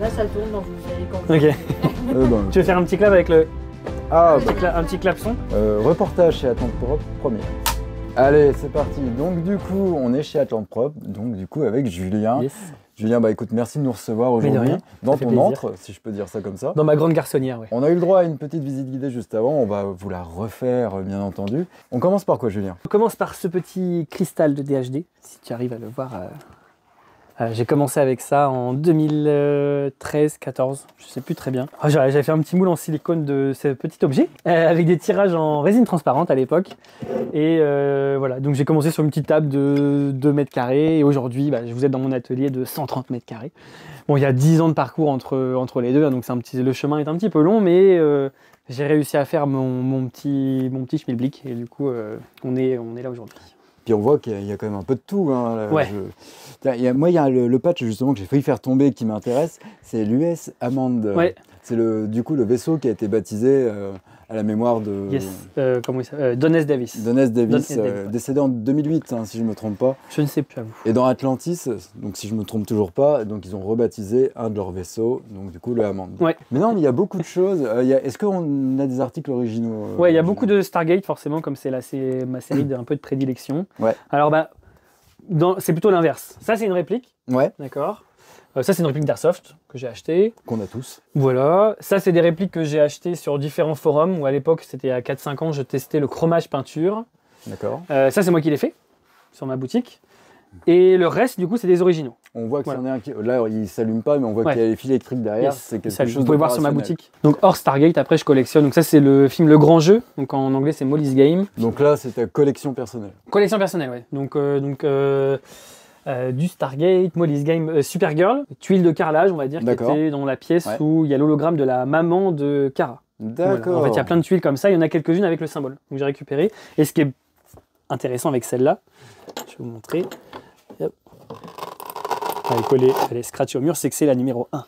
Là, ça tourne dans vous quand Ok. Euh, ben, tu veux faire un petit clap avec le. Ah, un, petit un petit clapson euh, Reportage chez Atlante Prop, premier. Allez, c'est parti. Donc, du coup, on est chez Atlante Prop, donc, du coup, avec Julien. Julien, bah écoute, merci de nous recevoir aujourd'hui dans ton entre, si je peux dire ça comme ça. Dans ma grande garçonnière, oui. On a eu le droit à une petite visite guidée juste avant, on va vous la refaire, euh, bien entendu. On commence par quoi, Julien On commence par ce petit cristal de DHD, si tu arrives à le voir. Euh, euh, j'ai commencé avec ça en 2013-14, je sais plus très bien. Oh, j'avais fait un petit moule en silicone de ce petit objet euh, avec des tirages en résine transparente à l'époque. Et euh, voilà, donc j'ai commencé sur une petite table de 2 mètres carrés et aujourd'hui, bah, je vous êtes dans mon atelier de 130 mètres carrés. Bon, il y a 10 ans de parcours entre, entre les deux, hein, donc un petit, le chemin est un petit peu long, mais j'ai réussi à faire mon, petit, mon petit schmilblick et du coup, on, est, on est là aujourd'hui on voit qu'il y a quand même un peu de tout. Hein, moi, il y a le, patch justement que j'ai failli faire tomber qui m'intéresse, c'est l'US Amande. c'est C'est du coup le vaisseau qui a été baptisé. Euh, à la mémoire de. Yes. Euh, comment il s'appelle euh, Donnes Davis. Donnes Davis, euh, décédé en 2008, hein, si je ne me trompe pas. Je ne sais plus Et dans Atlantis, donc si je ne me trompe toujours pas, donc ils ont rebaptisé un de leurs vaisseaux, donc du coup le Amande. Ouais. Mais non, il y a beaucoup de choses. Est-ce qu'on a des articles originaux Oui, Ouais, il y a beaucoup de Stargate, forcément, comme c'est ma série d'un peu de prédilection. Ouais. Alors, bah, c'est plutôt l'inverse. Ça, c'est une réplique. Ouais. D'accord. Euh, ça, c'est une réplique d'Airsoft que j'ai acheté. Qu'on a tous. Voilà. Ça, c'est des répliques que j'ai achetées sur différents forums où à l'époque, c'était à 4-5 ans, je testais le chromage peinture. D'accord. Euh, ça, c'est moi qui l'ai fait sur ma boutique. Et le reste, du coup, c'est des originaux. On voit que c'est est un Là, il ne s'allume pas, mais on voit qu'il y a les fils électriques derrière. C'est quelque ça, Vous pouvez voir sur ma boutique. Donc, hors Stargate, après, je collectionne. Donc, ça, c'est le film Le Grand Jeu. Donc, en anglais, c'est Molly's Game. Donc, là, c'est ta collection personnelle. Collection personnelle, oui. Donc, euh, donc euh, du Stargate, Molly's Game, euh, Supergirl, tuile de carrelage, on va dire, qui était dans la pièce où il y a l'hologramme de la maman de Kara. D'accord. En fait, il y a plein de tuiles comme ça, il y en a quelques-unes avec le symbole. Donc j'ai récupéré. Et ce qui est intéressant avec celle-là, je vais vous montrer. Yep. Elle est collée, elle est scratchée au mur, c'est que c'est la numéro 1.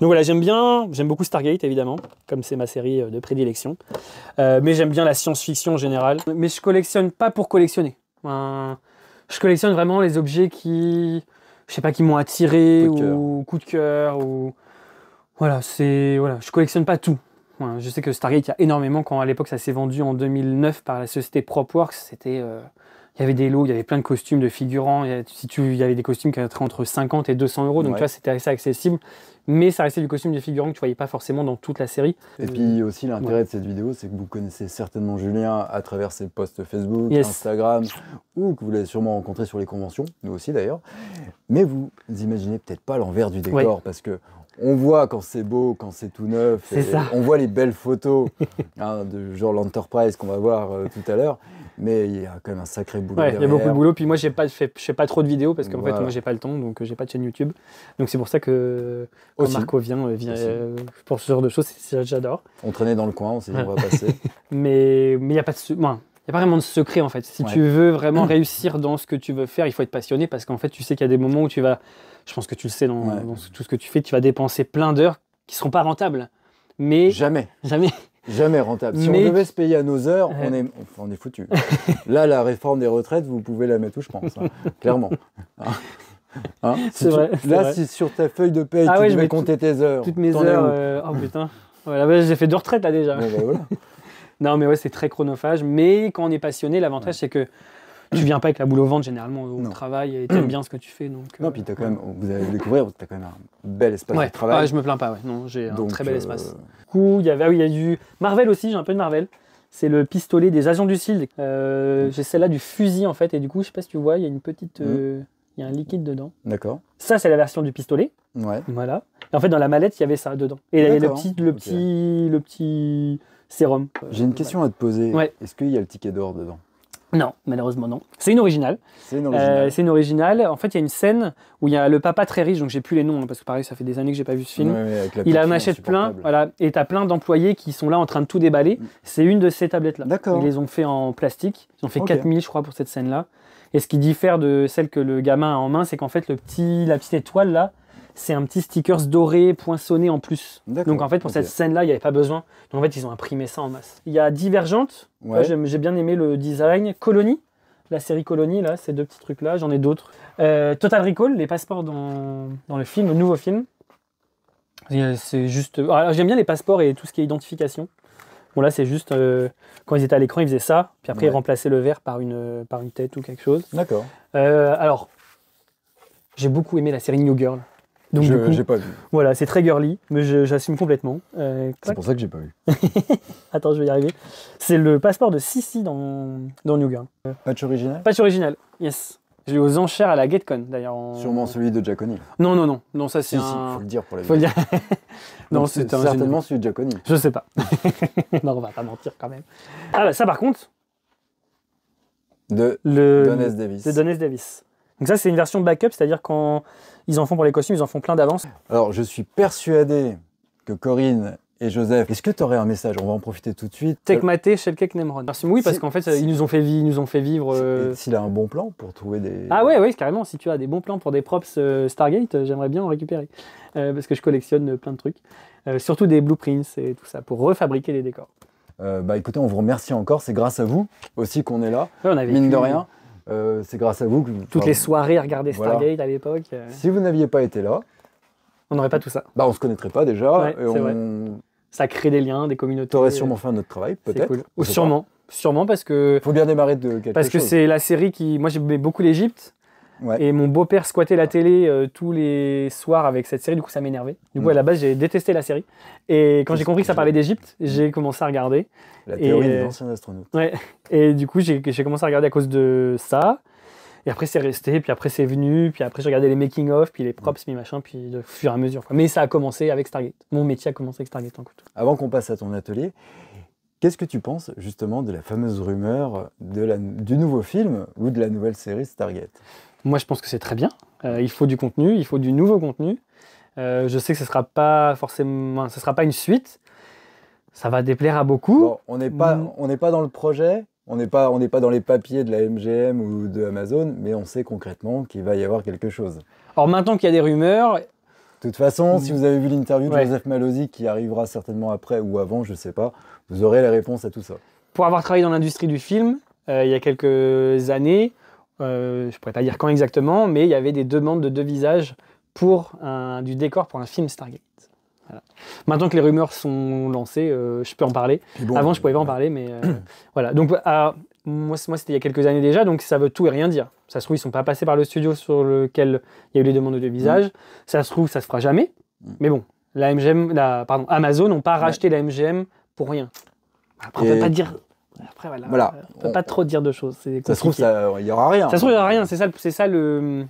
Donc voilà, j'aime bien, j'aime beaucoup Stargate évidemment, comme c'est ma série euh, de prédilection. mais j'aime bien la science-fiction en général. Mais je collectionne pas pour collectionner je collectionne vraiment les objets qui, je sais pas, qui m'ont attiré ou coup de cœur ou voilà, c'est voilà, je collectionne pas tout. je sais que Stargate, il y a énormément quand à l'époque ça s'est vendu en 2009 par la société Propworks, c'était euh, il y avait des lots, il y avait plein de costumes de figurants. Il y, avait, si tu, y avait des costumes qui étaient entre 50 et 200 euros, donc tu vois, c'était assez accessible. Mais ça restait du costume de figurant que tu voyais pas forcément dans toute la série. Et puis euh, aussi, l'intérêt de cette vidéo, c'est que vous connaissez certainement Julien à travers ses posts Facebook, Instagram, ou que vous l'avez sûrement rencontré sur les conventions, nous aussi d'ailleurs. Mais vous imaginez peut-être pas l'envers du décor, parce que on voit quand c'est beau, quand c'est tout neuf. On voit les belles photos hein, de genre l'Enterprise qu'on va voir euh, tout à l'heure. Mais il y a quand même un sacré boulot. il y a beaucoup de boulot. Puis moi, j'ai pas fait, je fais pas trop de vidéos parce qu'en fait, moi, j'ai pas le temps, donc euh, j'ai pas de chaîne YouTube. Donc c'est pour ça que quand Marco vient, euh, vient euh, pour ce genre de choses, j'adore. On traînait dans le coin, on s'est dit on va passer. mais mais il y a pas de, bon, y a pas vraiment de secret en fait. Si tu veux vraiment réussir dans ce que tu veux faire, il faut être passionné parce qu'en fait, tu sais qu'il y a des moments où tu vas, je pense que tu le sais dans, dans tout ce que tu fais, tu vas dépenser plein d'heures qui seront pas rentables. Mais jamais. Jamais. Jamais rentable. Si on devait se payer à nos heures, on est, on est foutu. Là, la réforme des retraites, vous pouvez la mettre où je pense, hein. clairement. Hein hein vrai, Là, si sur ta feuille de paye, ah tu devais compter tes heures. Toutes mes heures. Euh, oh putain. Bah, j'ai fait deux retraites là déjà. Bah, non, mais ouais, c'est très chronophage. Mais quand on est passionné, l'avantage, c'est que tu viens pas avec la boule au ventre généralement au travail et t'aimes bien ce que tu fais. Donc, non, euh, puis as quand même, vous allez le découvrir, tu as quand même un bel espace de travail. Ah ouais, je me plains pas, ouais. non, j'ai un très bel euh, espace. Du coup, il y avait, ah il y a du Marvel aussi, j'ai un peu de Marvel. C'est le pistolet des agents du CILD. E euh, mm. J'ai celle-là du fusil en fait, et du coup, je sais pas si tu vois, il y a une petite. Mm. Il y a un liquide dedans. D'accord. Ça, c'est la version du pistolet. Ouais. Voilà. Et en fait, dans la mallette, il y avait ça dedans. Et le petit, le petit, le petit sérum. J'ai une question à te poser. Est-ce qu'il y a le ticket d'or dedans non, malheureusement non. C'est une originale. C'est une originale. Euh, c'est une originale. En fait, il y a une scène où il y a le papa très riche, donc j'ai plus les noms, hein, parce que pareil, ça fait des années que j'ai pas vu ce film. Il a il en achète plein, voilà, et t'as plein d'employés qui sont là en train de tout déballer. Mm. C'est une de ces tablettes-là. D'accord. Ils les ont fait en plastique. Ils ont fait 4000, je crois, pour cette scène-là. Et ce qui diffère de celle que le gamin a en main, c'est qu'en fait, le petit, la petite étoile là, c'est un petit sticker doré, poinçonné en plus. Donc en fait, pour cette scène-là, il n'y avait pas besoin. Donc en fait, ils ont imprimé ça en masse. Il y a Divergente, ouais. j'ai bien aimé le design. Colony, la série Colony, là, ces deux petits trucs-là, j'en ai d'autres. Euh, Total Recall, les passeports dans, le film, le nouveau film. Euh, c'est juste. Euh, alors, j'aime bien les passeports et tout ce qui est identification. Bon, là, c'est juste quand ils étaient à l'écran, ils faisaient ça, puis après, ils remplaçaient le verre par une, par une tête ou quelque chose. D'accord. alors, j'ai beaucoup aimé la série New Girl. Donc, je n'ai pas vu. Voilà, c'est très girly, mais j'assume complètement. Euh, c'est pour ça que j'ai pas vu. Attends, je vais y arriver. C'est le passeport de Sissi dans, dans New Girl. Patch original Patch original, yes. J'ai aux enchères à la GateCon d'ailleurs. Sûrement celui de Giaconi. Non, non, non. Non, ça c'est faut le dire pour la Faut le dire. non, c'est certainement celui de Giaconi. Je sais pas. non, on va pas mentir quand même. Ah bah ça par contre. De le... Davis. Davis. Donc ça c'est une version backup, c'est-à-dire quand ils en font pour les costumes, ils en font plein d'avance. Alors, je suis persuadé que Corinne et Joseph, est-ce que tu aurais un message On va en profiter tout de suite. Take Shelkek, Nemron. Oui, parce qu'en fait, ils, nous ont fait vivre, ils nous euh, ont fait vivre. S'il a un bon plan pour trouver des. Ah ouais, ouais, carrément. Si tu as des bons plans pour des props euh, Stargate, euh, j'aimerais bien en récupérer. parce que je collectionne plein de trucs. surtout des blueprints et tout ça, pour refabriquer les décors. bah écoutez, on vous remercie encore. C'est grâce à vous aussi qu'on est là. on mine de rien. Euh, c'est grâce à vous que. Toutes les soirées à regarder Stargate à l'époque. Euh. Si vous n'aviez pas été là. On n'aurait pas tout ça. Bah, on se connaîtrait pas déjà. Ça crée des liens, des communautés. T'aurais sûrement fait un autre travail, peut-être. Ou sûrement. Sûrement parce que. Faut bien démarrer de quelque parce chose. Parce que c'est la série qui. Moi, j'aimais beaucoup l'Égypte. Et mon beau-père squattait la télé euh, tous les soirs avec cette série, du coup ça m'énervait. Du coup mm. à la base j'ai détesté la série. Et quand j'ai compris que ça parlait d'Égypte, j'ai commencé à regarder. La théorie des anciens astronautes. Et du coup j'ai commencé à regarder à cause de ça. Et après c'est resté, puis après c'est venu, puis après j'ai regardé les making of, puis les props, puis machin, puis de fur et à mesure. Mais ça a commencé avec Stargate. Mon métier a commencé avec Stargate en coup. Avant qu'on passe à ton atelier, Qu'est-ce que tu penses justement de la fameuse rumeur du nouveau film ou de la nouvelle série Stargate Moi je pense que c'est très bien. Euh, il faut du contenu, il faut du nouveau contenu. Euh, je sais que ce ne sera pas forcément, ce sera pas une suite. Ça va déplaire à beaucoup. on n'est pas, mm. pas dans le projet. On n'est pas, on n'est pas dans les papiers de la MGM ou de Amazon, mais on sait concrètement qu'il va y avoir quelque chose. Or maintenant qu'il y a des rumeurs, de toute façon, si mm. vous avez vu l'interview de Joseph Malozzi, qui arrivera certainement après ou avant, je ne sais pas, vous aurez la réponse à tout ça. Pour avoir travaillé dans l'industrie du film, euh, il y a quelques années, je euh, je pourrais pas dire quand exactement, mais il y avait des demandes de visages pour du décor pour un film Stargate. Maintenant que les rumeurs sont lancées, euh, je peux en parler. Avant, je ne pouvais pas en parler, mais voilà. Donc, à, moi, c'était il y a quelques années déjà, donc ça veut tout et rien dire. Ça se trouve, ils sont pas passés par le studio sur lequel il y a eu les demandes de visage. Mm. Ça se trouve, ça se fera jamais. Mm. Mais bon, la MGM, pardon, Amazon n'ont pas racheté la MGM pour rien. Après, on peut pas dire. Après, voilà. peut pas trop dire de choses. Ça se trouve, il n'y aura rien. Ça se trouve, il n'y aura rien. C'est ça, c'est ça le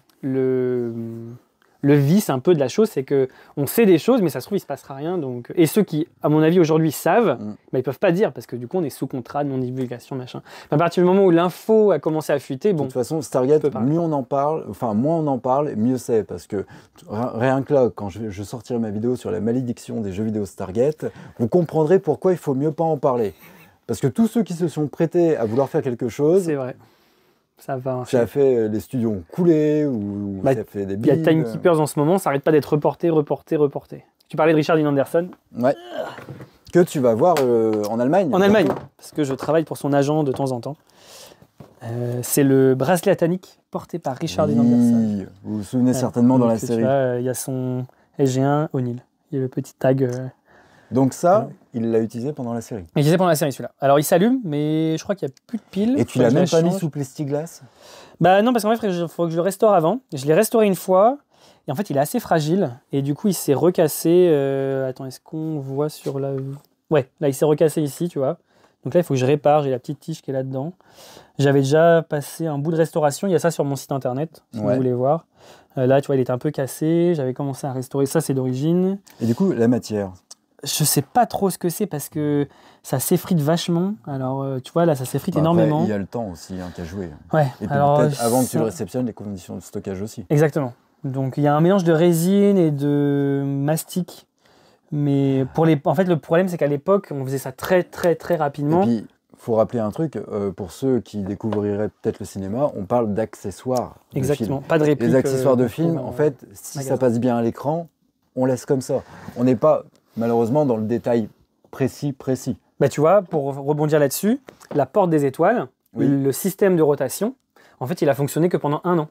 le vice un peu de la chose, c'est que on sait des choses, mais ça se trouve, il se passera rien. Donc... Et ceux qui, à mon avis, aujourd'hui savent, mais mm. bah, ne ils peuvent pas dire, parce que du coup, on est sous contrat de non-divulgation, machin. à partir du moment où l'info a commencé à fuiter, bon. De toute façon, Stargate, mieux on en parle, enfin, moins on en parle, mieux c'est, parce que rien que là, quand je, sortirai ma vidéo sur la malédiction des jeux vidéo Stargate, vous comprendrez pourquoi il faut mieux pas en parler. Parce que tous ceux qui se sont prêtés à vouloir faire quelque chose. C'est vrai ça va. tu hein, a fait les euh, studios couler, ou bah, fait des Il y a Timekeepers euh. en ce moment, ça n'arrête pas d'être reporté, reporté, reporté. Tu parlais de Richard Dean Anderson. Ouais. Que tu vas voir euh, en Allemagne. En Allemagne, parce que je travaille pour son agent de temps en temps. c'est le bracelet atanique porté par Richard oui, Anderson. Vous vous souvenez certainement dans la série. Il y a son SG1 O'Neill. Il y a le petit tag donc ça, il l'a utilisé pendant la série. Il utilisé pendant la série celui-là. Alors il s'allume, mais je crois qu'il n'y a plus de pile. Et tu l'as même pas mis sous plastiglas Bah non, parce qu'en fait, il faut que je le restaure avant. Je l'ai restauré une fois. Et en fait, il est assez fragile. Et du coup, il s'est recassé. Euh, attends, est-ce qu'on voit sur la. Ouais, là, il s'est recassé ici, tu vois. Donc là, il faut que je répare. J'ai la petite tige qui est là-dedans. J'avais déjà passé un bout de restauration. Il y a ça sur mon site internet, si vous voulez voir. Euh, là, tu vois, il est un peu cassé. J'avais commencé à restaurer ça, c'est d'origine. Et du coup, la matière, je sais pas trop ce que c'est parce que ça s'effrite vachement. Alors, euh, tu vois, là, ça s'effrite bah, énormément. Il y a le temps aussi hein, qu'à jouer. Ouais. Et alors, avant que tu le réceptionnes, les conditions de stockage aussi. Exactement. Donc, il y a un mélange de résine et de mastic. Mais pour les, en fait, le problème, c'est qu'à l'époque, on faisait ça très, très, très rapidement. Et puis, faut rappeler un truc, euh, pour ceux qui découvriraient peut-être le cinéma, on parle d'accessoires. Exactement, de pas de répliques. Les accessoires euh, de film, en fait, si ça passe bien à l'écran, on laisse comme ça. On n'est pas malheureusement dans le détail précis, précis. Bah, tu vois, pour rebondir là-dessus, la porte des étoiles, le système de rotation, en fait, il a fonctionné que pendant un an.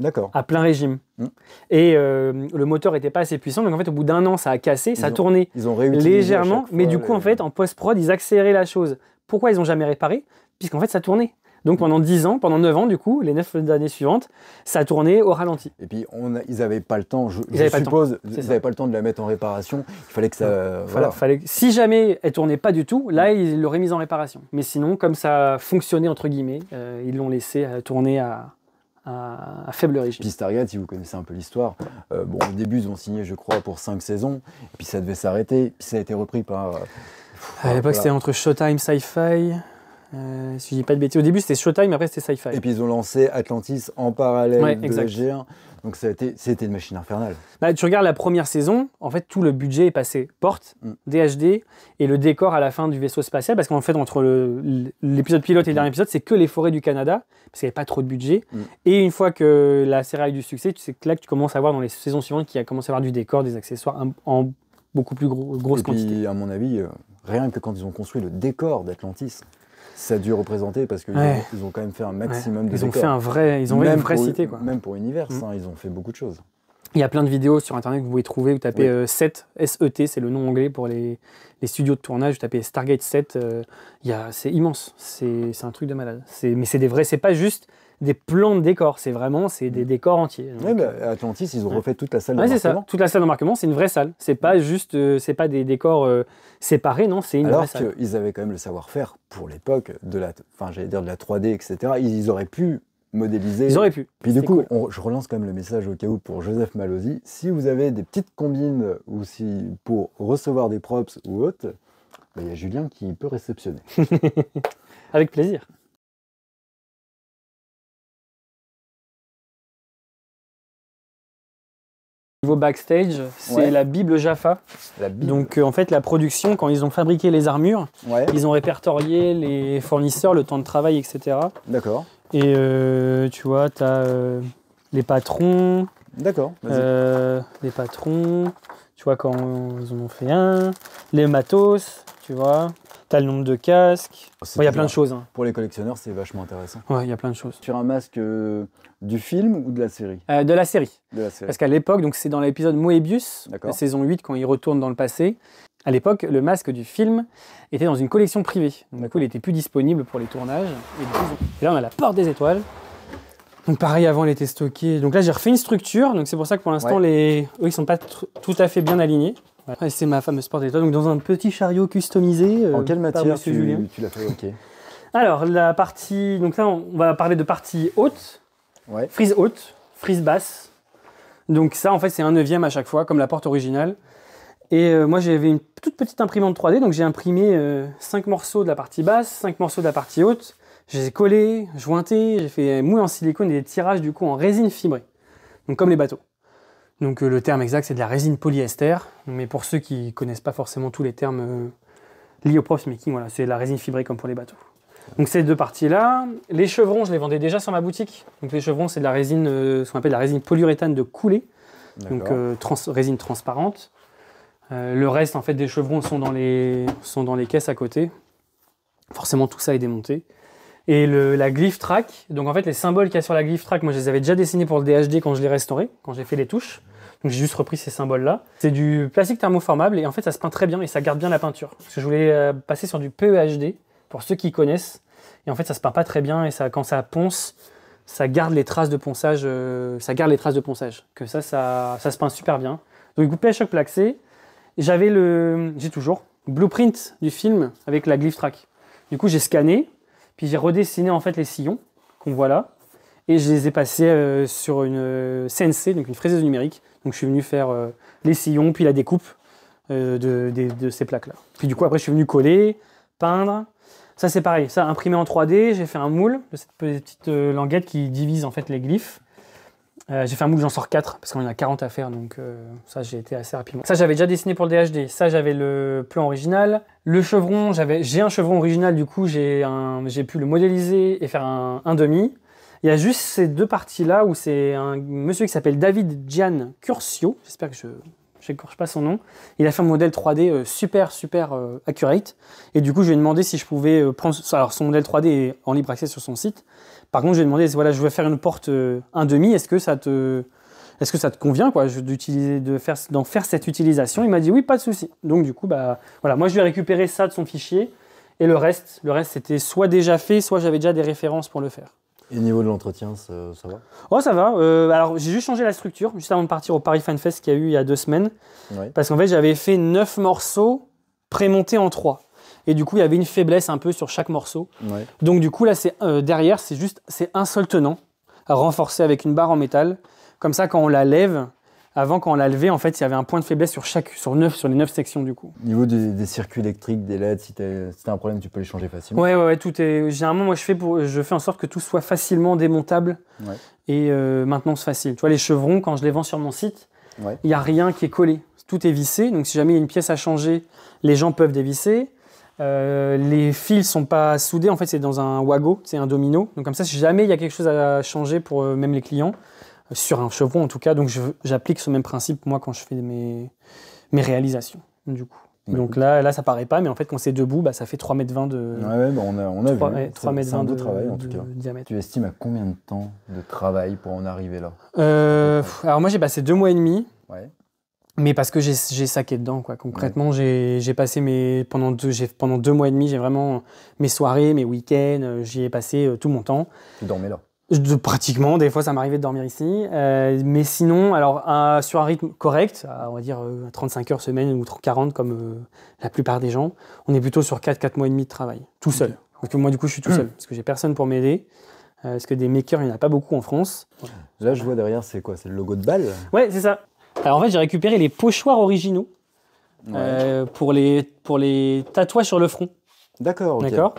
D'accord. À plein régime. Mm. Et euh, le moteur n'était pas assez puissant, donc en fait, au bout d'un an, ça a cassé, ça a tourné légèrement, mais du coup, en fait, en post-prod, ils accéléraient la chose. Pourquoi ils n'ont jamais réparé Puisqu'en fait, ça tournait. Donc pendant 10 ans, pendant 9 ans, du coup, les 9 années suivantes, ça a tourné au ralenti. Et puis ils n'avaient pas le temps, je, suppose, ils n'avaient pas le temps de la mettre en réparation. Il fallait que ça. Voilà. Fallait, si jamais elle tournait pas du tout, là, ils l'auraient mise en réparation. Mais sinon, comme ça fonctionnait, entre guillemets, euh, ils l'ont laissé euh, tourner à, faible régime. Puis si vous connaissez un peu l'histoire, euh, bon, au début, ils ont signé, je crois, pour 5 saisons, puis ça devait s'arrêter, puis ça a été repris par. à l'époque, c'était entre Showtime, Sci-Fi, euh, si je dis pas de bêtises. Au début, c'était Showtime, après, c'était Sci-Fi. Et puis, ils ont lancé Atlantis en parallèle ouais, de G1. Donc, c'était une machine infernale. Bah, tu regardes la première saison, en fait, tout le budget est passé porte, DHD mm. et le décor à la fin du vaisseau spatial. Parce qu'en fait, entre l'épisode pilote et le dernier mm. épisode, c'est que les forêts du Canada, parce qu'il n'y avait pas trop de budget. Mm. Et une fois que la série a eu du succès, tu sais que là, tu commences à voir dans les saisons suivantes qu'il y a commencé à avoir du décor, des accessoires en beaucoup plus gros, grosse et à mon avis, euh, rien que quand ils ont construit le décor d'Atlantis ça a dû représenter parce qu'ils ont, ils ont quand même fait un maximum de Ils ont fait un vrai, ils ont même une vraie cité. Quoi. Même pour Univers, mm. hein, ils ont fait beaucoup de choses. Il y a plein de vidéos sur Internet que vous pouvez trouver. Vous tapez euh, SET, e c'est le nom anglais pour les, les, studios de tournage. Vous tapez Stargate 7, euh, c'est immense. C'est un truc de malade. Mais c'est des vrais, c'est pas juste des plans de décors. C'est vraiment c'est des mm. décors entiers. Oui, mais euh, Atlantis, ils ont refait toute la salle d'embarquement. c'est Toute la salle d'embarquement, c'est une vraie salle. C'est pas mm. juste, euh, c'est pas des décors euh, séparés, non, c'est une vraie salle. Alors qu'ils avaient quand même le savoir-faire pour l'époque de la, enfin, j'allais dire de la 3D, etc. Ils, auraient pu modéliser. Ils auraient pu. Puis du coup, je relance quand même le message au cas où pour Joseph Malosi. Si vous avez des petites combines ou pour recevoir des props ou autres, bah, il y a Julien qui peut réceptionner. Avec plaisir. Niveau backstage, c'est la Bible Jaffa. Donc euh, en fait, la production, quand ils ont fabriqué les armures, ils ont répertorié les fournisseurs, le temps de travail, etc. D'accord. Et euh, tu vois, tu as euh, les patrons. D'accord. les patrons. Tu vois, quand ils en ont fait un. Les matos tu vois. T'as le nombre de casques. Oh, il y a plein de choses. Hein. Pour les collectionneurs, c'est vachement intéressant. Ouais, il y a plein de choses. Tu Sur un masque euh, du film ou euh, de la série de, la série. Parce qu'à l'époque, donc c'est dans l'épisode Moebius, la saison 8, quand il retourne dans le passé. À l'époque, le masque du film était dans une collection privée. Donc, coup, il n'était plus disponible pour les tournages. Et, là, on a la porte des étoiles. Donc pareil, avant, elle était stockée. Donc là, j'ai refait une structure. Donc c'est pour ça que pour l'instant, les... eux, ils sont pas tout à fait bien alignés. C'est ma fameuse porte d'étoile, donc dans un petit chariot customisé. en euh, quelle matière tu, l'as fabriqué Alors, la partie. Donc là, on va parler de partie haute, frise haute, frise basse. Donc ça, en fait, c'est un neuvième à chaque fois, comme la porte originale. Et euh, moi, j'avais une toute petite imprimante 3D, donc j'ai imprimé euh, 5 morceaux de la partie basse, 5 morceaux de la partie haute. Je les ai collés, jointés, j'ai fait mouille en silicone et des tirages du coup en résine fibrée. Donc comme les bateaux. Donc euh, le terme exact, c'est de la résine polyester. Mais pour ceux qui ne connaissent pas forcément tous les termes euh, liés au prof making, voilà, c'est de la résine fibrée comme pour les bateaux. Donc ces deux parties-là. Les chevrons, je les vendais déjà sur ma boutique. Donc les chevrons, c'est de la résine, euh, ce qu'on appelle la résine polyuréthane de coulée. Donc résine transparente. le reste, en fait, des chevrons sont dans les, sont dans les caisses à côté. Forcément, tout ça est démonté. Et la glyph track, donc en fait les symboles qu'il y a sur la glyph track, moi je les avais déjà dessinés pour le DHD quand je l'ai restauré, quand j'ai fait les touches. Donc j'ai juste repris ces symboles-là. C'est du plastique thermoformable et en fait ça se peint très bien et ça garde bien la peinture. Parce que je voulais euh, passer sur du PEHD pour ceux qui connaissent. Et en fait ça se peint pas très bien et ça, quand ça ponce, ça garde les traces de ponçage. Euh, ça garde les traces de ponçage. Que ça, ça, se peint super bien. Donc coupé à e choc plaxé. J'avais le, j'ai toujours blueprint du film avec la glyph track. Du coup j'ai scanné, puis j'ai redessiné en fait les sillons qu'on voit là et je les ai passés euh, sur une CNC, donc une fraiseuse numérique, donc je suis venu faire euh, les sillons, puis la découpe euh, de, ces plaques-là. Puis du coup, après, je suis venu coller, peindre. Ça, c'est pareil. Ça, imprimé en 3D, j'ai fait un moule de cette petite euh, languette qui divise en fait les glyphes. j'ai fait un moule, j'en sors 4 parce qu'on en a 40 à faire, donc ça j'ai été assez rapidement. Ça j'avais déjà dessiné pour le DHD, ça j'avais le plan original. Le chevron, j'ai un chevron original, du coup j'ai pu le modéliser et faire un demi. Il y a juste ces deux parties-là où c'est un monsieur qui s'appelle David Gian Curcio, j'espère que je n'écorche pas son nom. Il a fait un modèle 3D euh, super, super euh, accurate. Et du coup, je lui ai demandé si je pouvais euh, prendre. Alors, son modèle 3D est en libre accès sur son site. Par contre, je lui ai demandé voilà, je veux faire une porte 1,5, est-ce que ça te est-ce que ça te convient quoi d'utiliser de faire d'en faire cette utilisation il m'a dit oui pas de souci donc du coup bah voilà moi je lui ai récupéré ça de son fichier et le reste le reste c'était soit déjà fait soit j'avais déjà des références pour le faire et niveau de l'entretien, ça, va Oh, ça va. Euh, alors, j'ai juste changé la structure, juste avant de partir au Paris Fan Fest qu'il y a eu il y a deux semaines. Parce qu'en fait, j'avais fait neuf morceaux prémontés en trois. Et du coup, il y avait une faiblesse un peu sur chaque morceau. Donc, du coup, là, c'est euh, derrière, c'est juste c'est un seul tenant, renforcé avec une barre en métal. Comme ça, quand on la lève, avant, quand on l'a levé, en fait, il y avait un point de faiblesse sur chaque, sur neuf, sur les neuf sections du coup. Niveau des, circuits électriques, des LED, si t'as si un problème, tu peux les changer facilement. Ouais, ouais, tout est. Généralement, moi, je fais pour, je fais en sorte que tout soit facilement démontable ouais. et euh, maintenance facile. Tu vois, les chevrons, quand je les vends sur mon site, il n'y a rien qui est collé. Tout est vissé. Donc, si jamais il y a une pièce à changer, les gens peuvent dévisser. Euh, les fils sont pas soudés. En fait, c'est dans un wago, c'est un domino. Donc, comme ça, si jamais il y a quelque chose à changer pour euh, même les clients, sur un chevron en tout cas. Donc j'applique ce même principe moi quand je fais mes, mes réalisations du coup. donc là, là, ça paraît pas, mais en fait, quand c'est debout, bah, ça fait 3 mètres de. Ouais, bah, on a, on a vu. de travail en tout cas. Diamètre. Tu estimes à combien de temps de travail pour en arriver là euh, Alors moi, j'ai passé deux mois et demi. Mais parce que j'ai saqué dedans, quoi. Concrètement, j'ai passé mes pendant deux pendant deux mois et demi, j'ai vraiment mes soirées, mes week-ends, euh, j'y ai passé euh, tout mon temps. Tu dormais là pratiquement, des fois ça m'arrivait de dormir ici. Euh, mais sinon, alors sur un rythme correct, on va dire 35 euh, heures semaine ou 40 comme euh, la plupart des gens, on est plutôt sur 4-4 mois et demi de travail, tout seul. Parce que moi du coup je suis tout mmh. seul, parce que j'ai personne pour m'aider. parce que des makers, il n'y en a pas beaucoup en France. Là, je vois derrière, c'est quoi C'est le logo de balle Ouais, c'est ça. Alors en fait, j'ai récupéré les pochoirs originaux pour, les, pour les tatouages sur le front. D'accord. D'accord.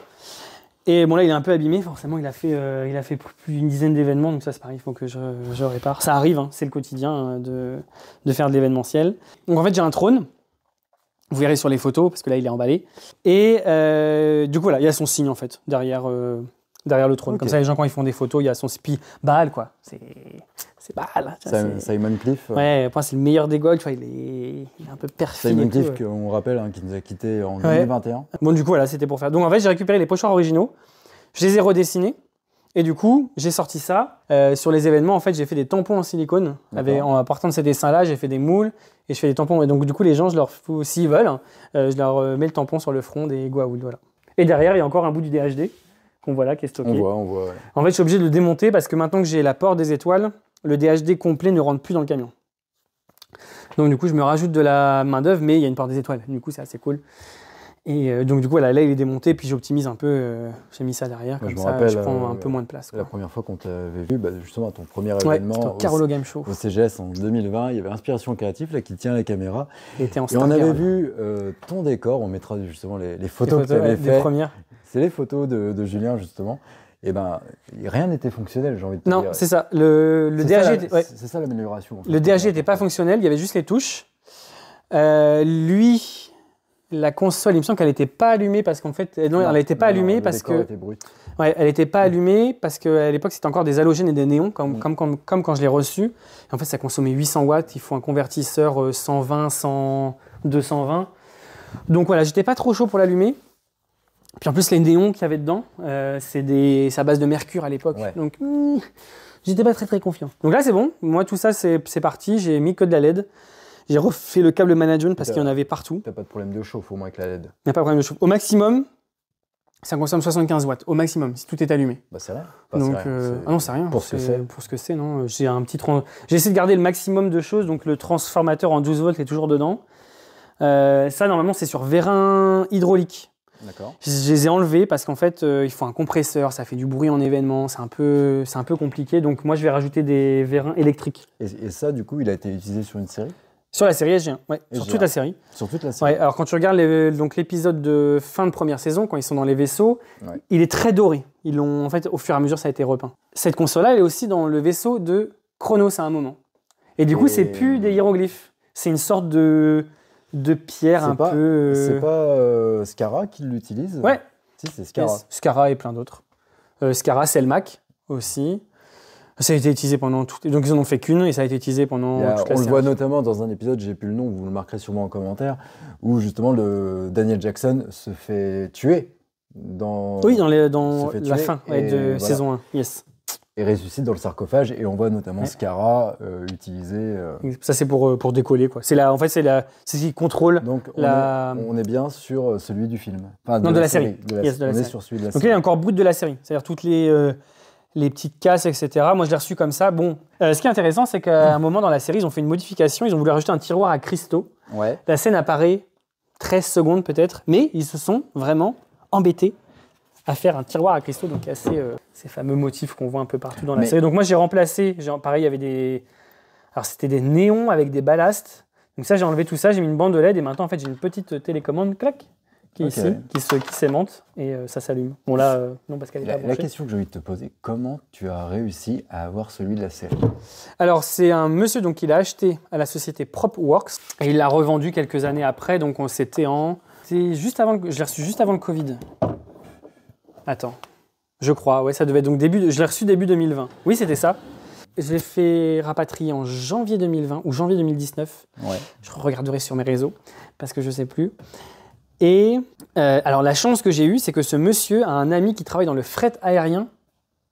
Et bon là il est un peu abîmé, forcément il a fait, euh, il a fait plus d'une dizaine d'événements, donc ça c'est pareil, il faut que je, répare. Ça arrive, hein, c'est le quotidien euh, de, faire de l'événementiel. Donc en fait j'ai un trône, vous verrez sur les photos, parce que là il est emballé. Et euh, du coup voilà il y a son signe en fait, derrière, derrière le trône. Comme ça les gens quand ils font des photos, il y a son spi balle quoi. C'est Hein, c'est Simon Cliff. Ouais, c'est le meilleur des golds, il est, un peu perfide. Simon Cliff, qu'on rappelle, hein, qui nous a quittés en 2021. Bon, du coup, voilà, c'était pour faire. Donc, en fait, j'ai récupéré les pochoirs originaux, je les ai redessinés, et du coup, j'ai sorti ça. Euh, sur les événements, en fait, j'ai fait des tampons en silicone. en partant de ces dessins-là, j'ai fait des moules et je fais des tampons. Et donc, du coup, les gens, leur s'ils veulent, hein, euh, je leur euh, mets le tampon sur le front des Guaoul. Voilà. Et derrière, il y a encore un bout du DHD qu'on voit là, qui est stocké. On voit, on voit. En fait, je suis obligé de le démonter parce que maintenant que j'ai la porte des étoiles, le DHD complet ne rentre plus dans le camion. Donc du coup, je me rajoute de la main d'œuvre, mais il y a une part des étoiles. Du coup, c'est assez cool. Et euh, donc du coup, voilà, là, il est démonté, puis j'optimise un peu. Euh, j'ai mis ça derrière, comme ça, je prends euh, un peu moins de place. La première fois qu'on t'avait vu, bah, justement, à ton premier événement au, Carolo Game Show. au CGS en 2020, il y avait Inspiration Créative là, qui tient la caméra. Et, on avait vu ton décor. On mettra justement les, photos, que tu avais C'est les photos de Julien, justement eh ben, rien n'était fonctionnel, j'ai envie de te dire. Non, c'est ça. Le, le DRG. C'est ça l'amélioration. Le DRG n'était pas fonctionnel, il y avait juste les touches. Euh, lui, la console, il me semble qu'elle n'était pas allumée parce qu'en fait. Euh, non, elle n'était pas, allumée parce que. elle n'était pas allumée parce qu'à l'époque, c'était encore des halogènes et des néons, mm. comme, comme, quand je l'ai reçu. en fait, ça consommait 800 watts. Il faut un convertisseur 120, euh, 220. Donc voilà, j'étais pas trop chaud pour l'allumer. Puis en plus, les néons qu'il y avait dedans, euh, c'est des, à base de mercure à l'époque. Donc, hmm, j'étais pas très très confiant. Donc là, c'est bon. Moi, tout ça, c'est parti. J'ai mis que de la LED. J'ai refait le câble management parce qu'il y en avait partout. T'as pas de problème de chauffe au moins avec la LED. Y a pas de problème de chauffe. Au maximum, ça consomme 75 watts au maximum si tout est allumé. Bah c'est rien. Euh, ah non c'est rien. Pour ce que c'est. Pour ce que c'est non. J'ai un petit essayé de garder le maximum de choses donc le transformateur en 12 volts est toujours dedans. Euh, ça normalement c'est sur vérin hydraulique. Je, je les ai enlevés parce qu'en fait, euh, il faut un compresseur, ça fait du bruit en événement, c'est un peu, c'est un peu compliqué. Donc moi, je vais rajouter des vérins électriques. Et, ça, du coup, il a été utilisé sur une série sur la série sg sur toute la série. Sur toute la série. alors quand tu regardes donc l'épisode de fin de première saison, quand ils sont dans les vaisseaux, il est très doré. Ils l'ont en fait au fur et à mesure ça a été repeint. Cette console-là, elle est aussi dans le vaisseau de Chronos à un moment. Et du coup, c'est plus des hiéroglyphes. C'est une sorte de de pierre un peu. C'est euh, pas euh, Scara qui l'utilise Ouais. Si, c'est Scara. et plein d'autres. Euh, Scara, Selmac aussi. Ça a été utilisé pendant tout. Donc ils en ont fait qu'une et ça a été utilisé pendant toute la On le voit notamment dans un épisode, j'ai plus le nom, vous le marquerez sûrement en commentaire, où justement le Daniel Jackson se fait tuer dans. Oui, dans, la fin de saison 1. Yes et ressuscite dans le sarcophage et on voit notamment ouais. Scara euh, utiliser. Euh, ça c'est pour, euh, pour décoller quoi. C'est là, en fait c'est la, c'est ce qui contrôle. Donc on, est, on, est, bien sur celui du film. Enfin, de non de la, série. on est sur celui de la série. Donc, il y a encore bout de la série. C'est-à-dire toutes les les petites casses etc. Moi je l'ai reçu comme ça. Bon, ce qui est intéressant c'est qu'à un moment dans la série ils ont fait une modification. Ils ont voulu rajouter un tiroir à cristaux. Ouais. La scène apparaît 13 secondes peut-être, mais ils se sont vraiment embêtés à faire un tiroir à cristaux, donc assez euh, ces fameux motifs qu'on voit un peu partout dans la série. Donc moi j'ai remplacé, pareil, il y avait des, alors c'était des néons avec des ballasts. Donc ça j'ai enlevé tout ça, j'ai mis une bande LED et maintenant en fait j'ai une petite télécommande, clac, qui est ici, qui, se, s'aimante et euh, ça s'allume. Bon là, euh, non parce qu'elle est la, La question que j'ai envie de te poser, comment tu as réussi à avoir celui de la série Alors c'est un monsieur donc il a acheté à la société works et il l'a revendu quelques années après. Donc on s'était en, c'est juste avant, je l'ai reçu juste avant le Covid. Attends. Je crois, ouais, ça devait donc début. Je l'ai reçu début 2020. Oui, c'était ça. Je l'ai fait rapatrier en janvier 2020 ou janvier 2019. Ouais. Je regarderai sur mes réseaux parce que je sais plus. Et euh, alors la chance que j'ai eue, c'est que ce monsieur a un ami qui travaille dans le fret aérien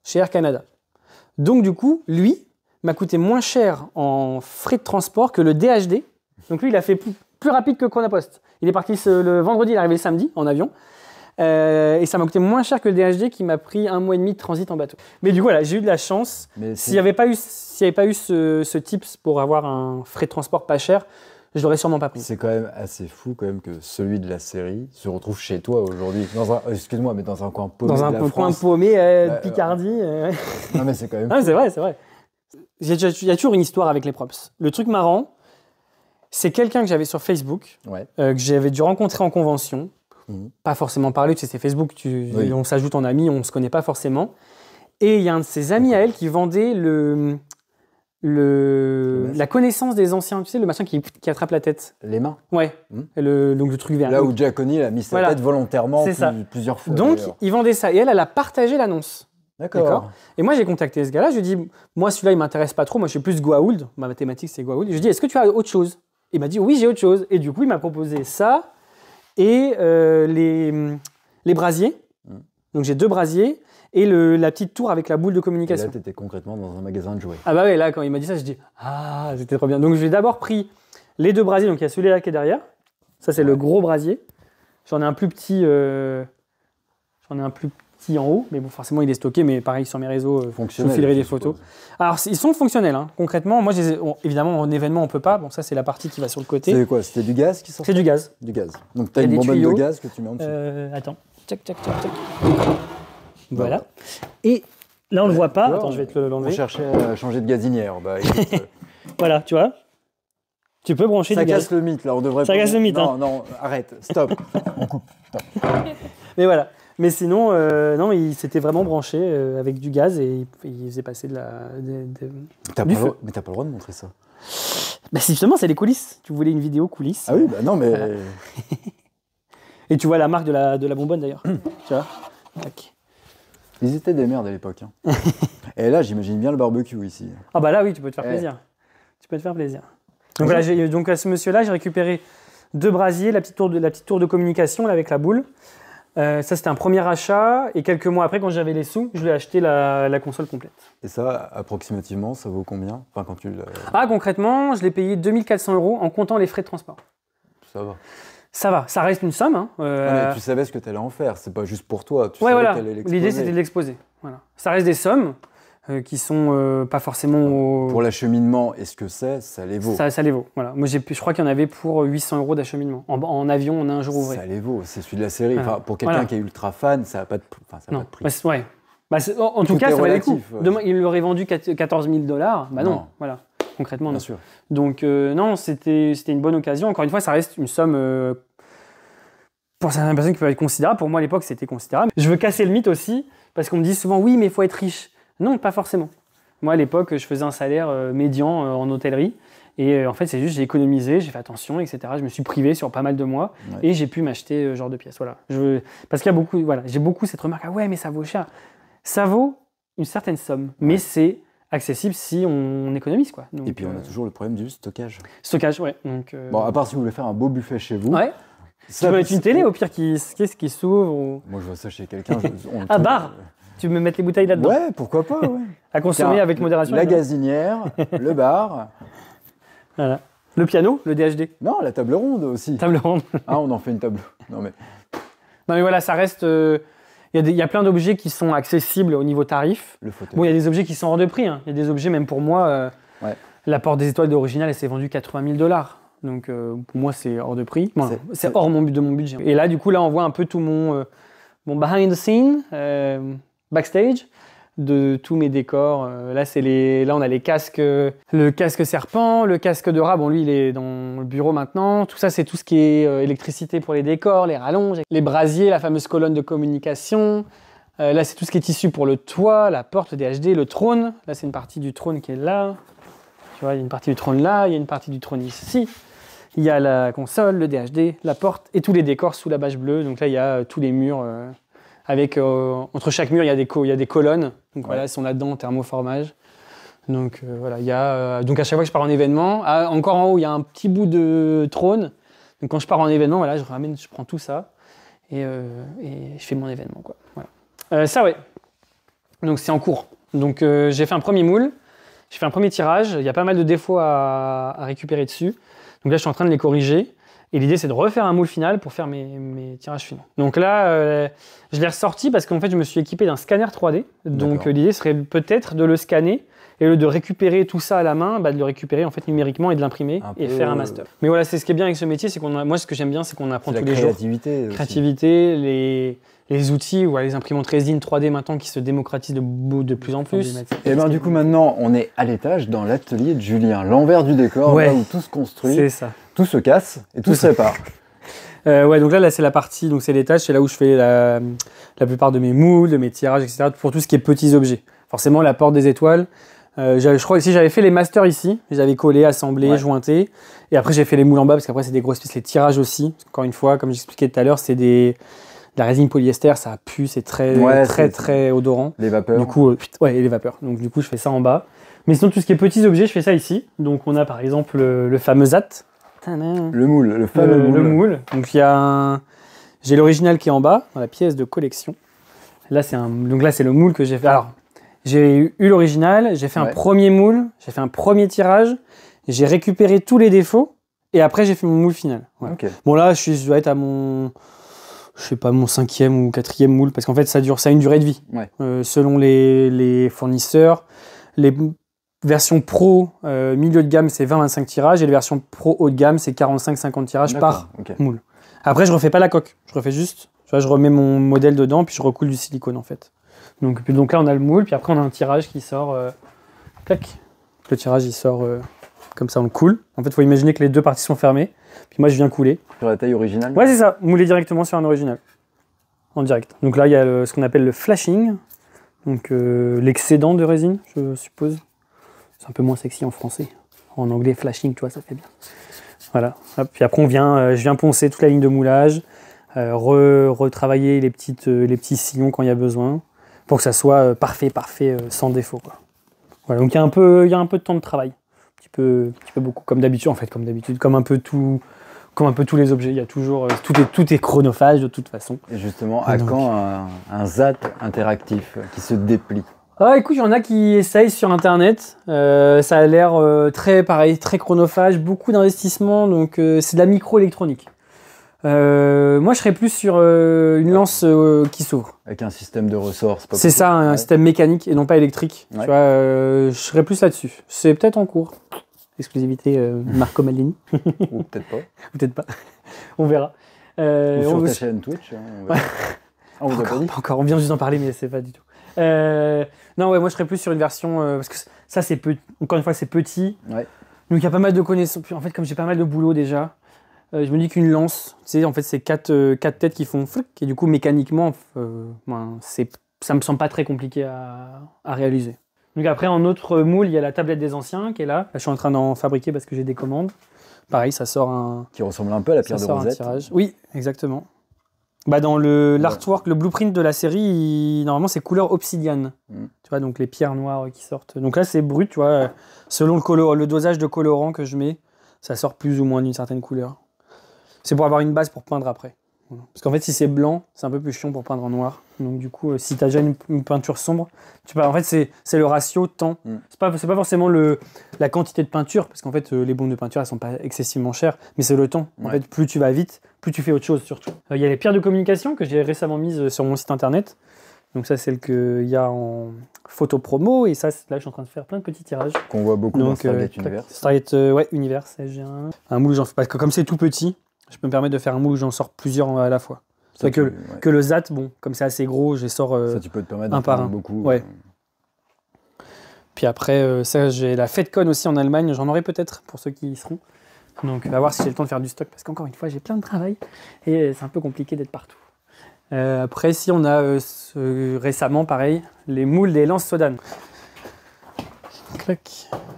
chez Air Canada. Donc du coup, lui m'a coûté moins cher en frais de transport que le DHD. Donc lui, il a fait plus, rapide que Chronopost. Il est parti le vendredi, il est arrivé le samedi en avion. Euh, et ça m'a coûté moins cher que le DHD qui m'a pris un mois et demi de transit en bateau. Mais du coup, voilà, j'ai eu de la chance. S'il n'y avait pas eu, s'il avait pas eu ce, ce tips pour avoir un frais de transport pas cher, je l'aurais sûrement pas pris. C'est quand même assez fou quand même que celui de la série se retrouve chez toi aujourd'hui. Excuse-moi, mais dans un coin paumé. Dans un de coin paumé euh, euh, de Picardie. Non, mais c'est quand même. Ah, c'est vrai, c'est vrai. Il y, a toujours une histoire avec les props. Le truc marrant, c'est quelqu'un que j'avais sur Facebook, que j'avais dû rencontrer en convention, Mhm. pas forcément parler, tu sais, c'est Facebook, tu, on s'ajoute en ami, on ne se connaît pas forcément. Et il y a un de ses amis mhm. à elle qui vendait le, le, la connaissance des anciens, tu sais, le machin qui, attrape la tête. Les mains Ouais. Mhm. Le, donc le truc vert. Là où Giaconi a mis sa tête volontairement plusieurs fois. Donc il vendait ça. Et elle, elle a partagé l'annonce. D'accord. Et moi, j'ai contacté ce gars-là. Je lui ai dit, moi, celui-là, il m'intéresse pas trop. Moi, je suis plus Goa'uld. Ma mathématique, c'est Goa'uld. Je lui ai dit, est-ce que tu as autre chose Il m'a dit, oui, j'ai autre chose. Et du coup, il m'a proposé ça et euh, les, mm, les brasiers. Mm. Donc j'ai deux brasiers et le, la petite tour avec la boule de communication. Et là, tu étais concrètement dans un magasin de jouets. Ah bah oui, là, quand il m'a dit ça, je dis Ah, c'était trop bien. Donc j'ai d'abord pris les deux brasiers. Donc il y a celui-là qui est derrière. Ça, c'est le gros brasier. J'en ai un plus petit. Euh, j'en ai un plus petit en haut, mais bon, forcément, il est stocké, mais pareil, sur mes réseaux, euh, je vous des photos. Alors, ils sont fonctionnels, hein, concrètement. Moi, j'ai évidemment, en événement, on peut pas. Bon, ça, c'est la partie qui va sur le côté. C'est quoi C'était du gaz qui sort C'est du gaz. Du gaz. Donc, tu as une bombe de gaz que tu mets en dessous. Euh, attends. Tchac, tchac, tchac, Voilà. Et là, on le voit pas. Attends, je vais te l'enlever. On cherchait à changer de gazinière. Bah, euh. voilà, tu vois tu peux brancher ça du gaz. le mythe, là, on devrait. Ça le mythe. Non, hein. non, arrête, stop. Stop. Mais voilà. Mais sinon, euh, non, il s'était vraiment branché euh, avec du gaz et il, faisait passer de la. Le, mais t'as pas le droit de montrer ça. Bah, justement, c'est les coulisses. Tu voulais une vidéo coulisses. Ah oui, bah non, mais. et tu vois la marque de la, de bonbonne d'ailleurs. Tu vois Ils étaient des merdes à l'époque. Hein. et là, j'imagine bien le barbecue ici. Ah bah là, oui, tu peux te faire eh. plaisir. Tu peux te faire plaisir. Donc, ah voilà, donc à ce monsieur-là, j'ai récupéré deux brasiers, la petite tour de, la petite tour de communication là, avec la boule. Euh, ça, c'était un premier achat. Et quelques mois après, quand j'avais les sous, je lui ai acheté la, console complète. Et ça, approximativement, ça vaut combien enfin, quand tu Ah, concrètement, je l'ai payé 2400 euros en comptant les frais de transport. Ça va. Ça va, ça reste une somme. Hein, euh, tu savais ce que tu allais en faire, c'est pas juste pour toi. Tu ouais, voilà. L'idée, c'était de l'exposer. Voilà. Ça reste des sommes. Euh, qui sont euh, pas forcément. Pour l'acheminement, est-ce que c'est Ça les vaut. Ça, les vaut. Voilà. Moi, je crois qu'il y en avait pour 800 euros d'acheminement. En, avion, on a un jour ouvré. Ça les vaut. C'est celui de la série. Enfin, pour quelqu'un qui est ultra fan, ça n'a pas, de... enfin, ça a pas de prix. Bah, bah, en, tout, cas, ça valait le coup. Demain, il l'aurait vendu 14 000 dollars. Bah non. Voilà. Concrètement, Bien non. Sûr. Donc, euh, non, c'était une bonne occasion. Encore une fois, ça reste une somme pour certaines personnes qui peut être considérable pour moi à l'époque c'était considérable. Je veux casser le mythe aussi, parce qu'on me dit souvent oui mais il faut être riche. Non, pas forcément. Moi, à l'époque, je faisais un salaire euh, médian euh, en hôtellerie. Et euh, en fait, c'est juste, j'ai économisé, j'ai fait attention, etc. Je me suis privé sur pas mal de mois et j'ai pu m'acheter genre de pièces. Voilà. parce qu'il y a beaucoup, voilà, j'ai beaucoup cette remarque ah ouais, mais ça vaut cher. Ça vaut une certaine somme, mais c'est accessible si on économise quoi. et puis on a toujours le problème du stockage. Stockage, ouais. Donc, Bon, à part si vous voulez faire un beau buffet chez vous. Ouais. Ça peut être une télé au pire qui, ce qui s'ouvre. Moi je vois ça chez quelqu'un. Un bar. Tu veux me mettre les bouteilles là-dedans Ouais, pourquoi pas. Ouais. à consommer avec modération. La gazinière, le bar. Voilà. Le piano, le DHD Non, la table ronde aussi. Table ronde. ah, on en fait une table. Non mais. Non mais voilà, ça reste. Euh, il y, a plein d'objets qui sont accessibles au niveau tarif. Le fauteuil. Bon, il y a des objets qui sont hors de prix. Hein. Il y a des objets, même pour moi. Euh, la porte des étoiles d'original, elle s'est vendue 80 000 dollars. Donc euh, pour moi, c'est hors de prix. c'est hors mon, de mon budget. Et là, du coup, là, on voit un peu tout mon, mon behind the scene backstage de tous mes décors. Euh, là, c'est les, là on a les casques, euh, le casque serpent, le casque de rat. Bon, lui, il est dans le bureau maintenant. Tout ça, c'est tout ce qui est euh, électricité pour les décors, les rallonges, les brasiers, la fameuse colonne de communication. là, c'est tout ce qui est tissu pour le toit, la porte, le DHD, le trône. Là, c'est une partie du trône qui est là. Tu vois, il y a une partie du trône là, il y a une partie du trône ici. Il y a la console, le DHD, la porte et tous les décors sous la bâche bleue. Donc là, il y a tous les murs avec euh, entre chaque mur il y a des il des colonnes. Donc voilà, sont là-dedans en thermoformage. Donc euh, voilà, il y a euh, donc à chaque fois que je pars en événement, ah, encore en haut il y a un petit bout de trône. Donc quand je pars en événement, voilà, je ramène, je prends tout ça et, je fais mon événement quoi. ça ouais. Donc c'est en cours. Donc j'ai fait un premier moule, j'ai fait un premier tirage. Il y a pas mal de défauts à, à récupérer dessus. Donc là je suis en train de les corriger. Et l'idée, c'est de refaire un moule final pour faire mes, tirages finaux. Donc là, euh, je l'ai ressorti parce qu'en fait, je me suis équipé d'un scanner 3D. Donc euh, l'idée serait peut-être de le scanner et au de récupérer tout ça à la main, bah, de le récupérer en fait numériquement et de l'imprimer et faire un euh, master. Mais voilà, c'est ce qui est bien avec ce métier, c'est qu'on moi ce que j'aime bien, c'est qu'on apprend tous les jours. Créativité. Créativité, les outils ou les imprimantes résine 3D maintenant qui se démocratisent de, de plus en plus. Et eh bien du coup maintenant on est à l'étage dans l'atelier de Julien, l'envers du décor où tout se construit, tout se casse et tout, se répare. Euh, ouais donc là, c'est la partie donc c'est l'étage c'est là où je fais la, la plupart de mes moules, de mes tirages etc pour tout ce qui est petits objets. Forcément la porte des étoiles euh, je crois que si j'avais fait les masters ici, j'avais collé, assemblé, jointé Et après, j'ai fait les moules en bas, parce qu'après, c'est des grosses pièces. Les tirages aussi, encore une fois, comme j'expliquais tout à l'heure, c'est des la résine polyester, ça pue, c'est très, très, très odorant. Les vapeurs. Du coup, euh, ouais, les vapeurs. Donc, du coup, je fais ça en bas. Mais sinon, tout ce qui est petits objets, je fais ça ici. Donc, on a par exemple le, fameux ZAT. Le moule, le euh, fameux moule. Donc, il y a J'ai l'original qui est en bas, dans la pièce de collection. Là, c'est un... Donc là, c'est le moule que j'ai fait. Alors, j'ai eu l'original, j'ai fait un premier moule, j'ai fait un premier tirage, j'ai récupéré tous les défauts et après j'ai fait mon moule final. Bon là, je, suis, dois être à mon, je sais pas, mon cinquième ou quatrième moule parce qu'en fait ça dure, a une durée de vie. Euh, selon les, fournisseurs, les versions pro euh, milieu de gamme c'est 20-25 tirages et les versions pro haut de gamme c'est 45-50 tirages par moule. Après je refais pas la coque, je refais juste, je remets mon modèle dedans puis je recoule du silicone en fait. Donc, donc là, on a le moule, puis après, on a un tirage qui sort. Euh, clac. Le tirage, il sort euh, comme ça, on le coule. En fait, il faut imaginer que les deux parties sont fermées. Puis moi, je viens couler. Sur la taille originale Ouais, c'est ça. Mouler directement sur un original. En direct. Donc là, il y a ce qu'on appelle le flashing. Donc euh, l'excédent de résine, je suppose. C'est un peu moins sexy en français. En anglais, flashing, tu vois, ça fait bien. Voilà. Puis après, on vient, je viens poncer toute la ligne de moulage, retravailler petites, les petits sillons quand il y a besoin pour que ça soit euh, parfait, parfait, euh, sans défaut. Quoi. Voilà, donc il y, a un peu, il y a un peu de temps de travail, un petit peu, petit beaucoup, comme d'habitude en fait, comme d'habitude, comme un peu tout, comme un peu tous les objets, il y a toujours euh, tout est, tout est chronophage de toute façon. Et justement, à quand un, ZAT interactif qui se déplie ah, écoute, il y en a qui essayent sur internet. ça a l'air très pareil, très chronophage, beaucoup d'investissements, donc c'est de la microélectronique. Euh, moi, je serais plus sur euh, une lance euh, qui s'ouvre. Avec un système de ressort, c'est pas C'est ça, un système mécanique et non pas électrique. je serais plus là-dessus. C'est peut-être en cours. Exclusivité Marco Maldini. Ou peut-être pas. Ou peut-être pas. on verra. Ou sur on... ta chaîne Twitch. Hein, ah, on, vous encore, pas encore, on vient juste d'en parler, mais c'est pas du tout. non, ouais, moi, je serais plus sur une version. parce que ça, c'est peu... encore une fois, c'est petit. Donc, il y a pas mal de connaissances. En fait, comme j'ai pas mal de boulot déjà. Euh, je me dis qu'une lance, tu sais, en fait, c'est quatre, euh, quatre têtes qui font flic, et du coup, mécaniquement, ça euh, ben, c'est, ça me semble pas très compliqué à, réaliser. Donc après, en autre moule, il y a la tablette des anciens qui est là. je suis en train d'en fabriquer parce que j'ai des commandes. Pareil, ça sort un. Qui ressemble un peu à la pierre de Rosette. Oui, exactement. Bah dans le l'artwork, le blueprint de la série, normalement c'est couleur obsidienne. Mm. Tu vois donc les pierres noires qui sortent. Donc là c'est brut, tu vois. Selon le, le dosage de colorant que je mets, ça sort plus ou moins d'une certaine couleur. C'est pour avoir une base pour peindre après. Parce qu'en fait, si c'est blanc, c'est un peu plus chiant pour peindre en noir. Donc, du coup, euh, si tu as déjà une, peinture sombre, tu peux, en fait, c'est le ratio temps. Mm. C'est pas, pas forcément le, la quantité de peinture, parce qu'en fait, euh, les bombes de peinture, elles sont pas excessivement chères, mais c'est le temps. En fait, plus tu vas vite, plus tu fais autre chose surtout. Euh, il y a les pierres de communication que j'ai récemment mises sur mon site internet. Donc, ça, c'est le qu'il y a en photo promo, et ça, là, je suis en train de faire plein de petits tirages. Qu'on voit beaucoup Donc, dans Stargate Universe. Stargate, ouais, Univers. Un moule, j'en fais pas. Comme c'est tout petit, je peux me permettre de faire un moule j'en sors plusieurs à la fois. C'est que, que le ZAT, bon, comme c'est assez gros, j'en sors euh, ça, tu peux te permettre un par Beaucoup, ouais. Puis après, euh, ça, j'ai la FedCon aussi en Allemagne. J'en aurai peut-être pour ceux qui y seront. Donc, on va voir si j'ai le temps de faire du stock parce qu'encore une fois, j'ai plein de travail et c'est un peu compliqué d'être partout. Euh, après, si on a récemment, pareil, les moules des lances Sodan.